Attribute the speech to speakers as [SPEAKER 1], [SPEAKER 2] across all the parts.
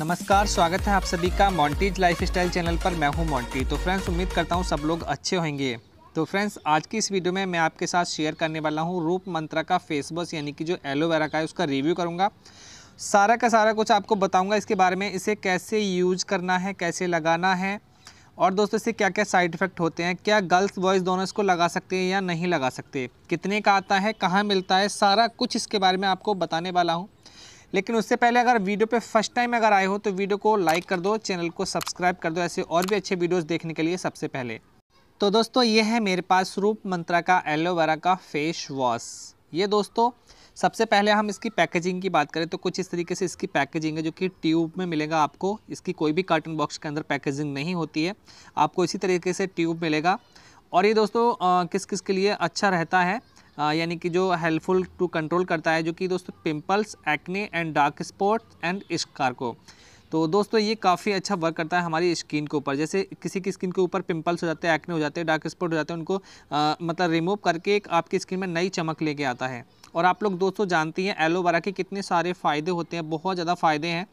[SPEAKER 1] नमस्कार स्वागत है आप सभी का मॉन्टीज लाइफ स्टाइल चैनल पर मैं हूं मॉन्टी तो फ्रेंड्स उम्मीद करता हूं सब लोग अच्छे होंगे तो फ्रेंड्स आज की इस वीडियो में मैं आपके साथ शेयर करने वाला हूं रूप मंत्रा का फेस वॉश यानी कि जो एलोवेरा का है उसका रिव्यू करूंगा सारा का सारा कुछ आपको बताऊँगा इसके बारे में इसे कैसे यूज करना है कैसे लगाना है और दोस्तों इससे क्या क्या साइड इफ़ेक्ट होते हैं क्या गर्ल्स बॉयज़ दोनों इसको लगा सकते हैं या नहीं लगा सकते कितने का आता है कहाँ मिलता है सारा कुछ इसके बारे में आपको बताने वाला हूँ लेकिन उससे पहले अगर वीडियो पे फर्स्ट टाइम अगर आए हो तो वीडियो को लाइक कर दो चैनल को सब्सक्राइब कर दो ऐसे और भी अच्छे वीडियोज़ देखने के लिए सबसे पहले तो दोस्तों ये है मेरे पास रूप मंत्रा का एलोवेरा का फेस वॉश ये दोस्तों सबसे पहले हम इसकी पैकेजिंग की बात करें तो कुछ इस तरीके से इसकी पैकेजिंग है जो कि ट्यूब में मिलेगा आपको इसकी कोई भी कार्टन बॉक्स के अंदर पैकेजिंग नहीं होती है आपको इसी तरीके से ट्यूब मिलेगा और ये दोस्तों किस किस के लिए अच्छा रहता है यानी कि जो हेल्पफुल टू कंट्रोल करता है जो कि दोस्तों pimples acne and dark spot and scar को तो दोस्तों ये काफ़ी अच्छा वर्क करता है हमारी स्किन के ऊपर जैसे किसी की स्किन के ऊपर पिंपल्स हो जाते हैं एक्ने हो जाते हैं डार्क स्पॉट हो जाते हैं उनको आ, मतलब रिमूव करके एक आपकी स्किन में नई चमक लेके आता है और आप लोग दोस्तों जानती हैं एलोवेरा के कितने सारे फ़ायदे होते हैं बहुत ज़्यादा फ़ायदे हैं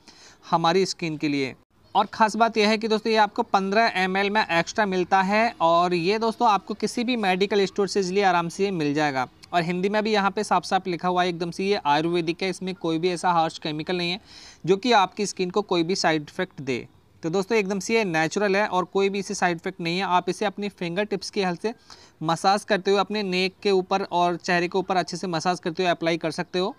[SPEAKER 1] हमारी स्किन के लिए और ख़ास बात यह है कि दोस्तों ये आपको 15 एम में एक्स्ट्रा मिलता है और ये दोस्तों आपको किसी भी मेडिकल स्टोर से इसलिए आराम से मिल जाएगा और हिंदी में भी यहाँ पे साफ साफ लिखा हुआ है एकदम से ये आयुर्वेदिक है इसमें कोई भी ऐसा हार्श केमिकल नहीं है जो कि आपकी स्किन को कोई भी साइड इफेक्ट दे तो दोस्तों एकदम से ये नेचुरल है और कोई भी इसे साइड इफेक्ट नहीं है आप इसे अपनी फिंगर टिप्स की हल से मसाज करते हुए अपने नेक के ऊपर और चेहरे के ऊपर अच्छे से मसाज करते हुए अप्लाई कर सकते हो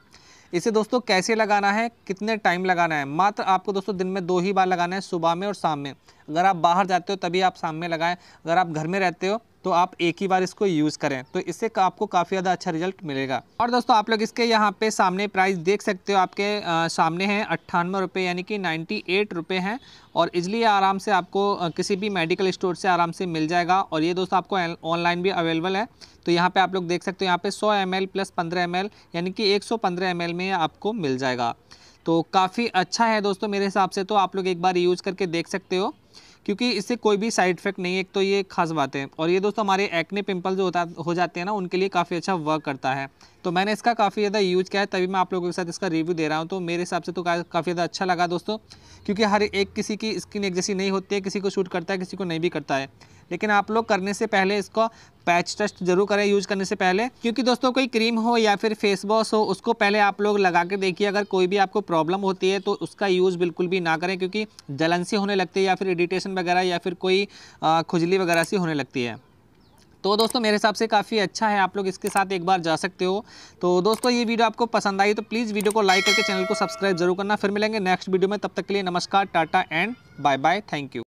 [SPEAKER 1] इसे दोस्तों कैसे लगाना है कितने टाइम लगाना है मात्र आपको दोस्तों दिन में दो ही बार लगाना है सुबह में और शाम में अगर आप बाहर जाते हो तभी आप शाम में लगाएं अगर आप घर में रहते हो तो आप एक ही बार इसको यूज़ करें तो इससे आपको काफ़ी ज़्यादा अच्छा रिजल्ट मिलेगा और दोस्तों आप लोग इसके यहाँ पे सामने प्राइस देख सकते हो आपके आ, सामने है अट्ठानवे रुपये यानी कि नाइन्टी एट रुपये हैं और इजली आराम से आपको किसी भी मेडिकल स्टोर से आराम से मिल जाएगा और ये दोस्तों आपको ऑनलाइन भी अवेलेबल है तो यहाँ पे आप लोग देख सकते हो यहाँ पे M L plus M L यानी कि एम एल में आपको मिल जाएगा तो काफ़ी अच्छा है दोस्तों मेरे हिसाब से तो आप लोग एक बार यूज़ करके देख सकते हो क्योंकि इससे कोई भी साइड इफेक्ट नहीं है एक तो ये खास बात है और ये दोस्तों हमारे एक्ने पिंपल जो होता हो जाते हैं ना उनके लिए काफ़ी अच्छा वर्क करता है तो मैंने इसका काफ़ी ज़्यादा यूज किया है तभी मैं आप लोगों के साथ इसका रिव्यू दे रहा हूँ तो मेरे हिसाब से तो काफ़ी ज़्यादा अच्छा लगा दोस्तों क्योंकि हर एक किसी की स्किन एक जैसी नहीं होती है किसी को शूट करता है किसी को नहीं भी करता है लेकिन आप लोग करने से पहले इसको पैच टेस्ट जरूर करें यूज़ करने से पहले क्योंकि दोस्तों कोई क्रीम हो या फिर फेस वॉश हो उसको पहले आप लोग लगा के देखिए अगर कोई भी आपको प्रॉब्लम होती है तो उसका यूज़ बिल्कुल भी ना करें क्योंकि जलन सी होने लगती है या फिर इरीटेशन वगैरह या फिर कोई खुजली वगैरह सी होने लगती है तो दोस्तों मेरे हिसाब से काफ़ी अच्छा है आप लोग इसके साथ एक बार जा सकते हो तो दोस्तों ये वीडियो आपको पसंद आई तो प्लीज़ वीडियो को लाइक करके चैनल को सब्सक्राइब जरूर करना फिर मिलेंगे नेक्स्ट वीडियो में तब तक के लिए नमस्कार tata and bye bye thank you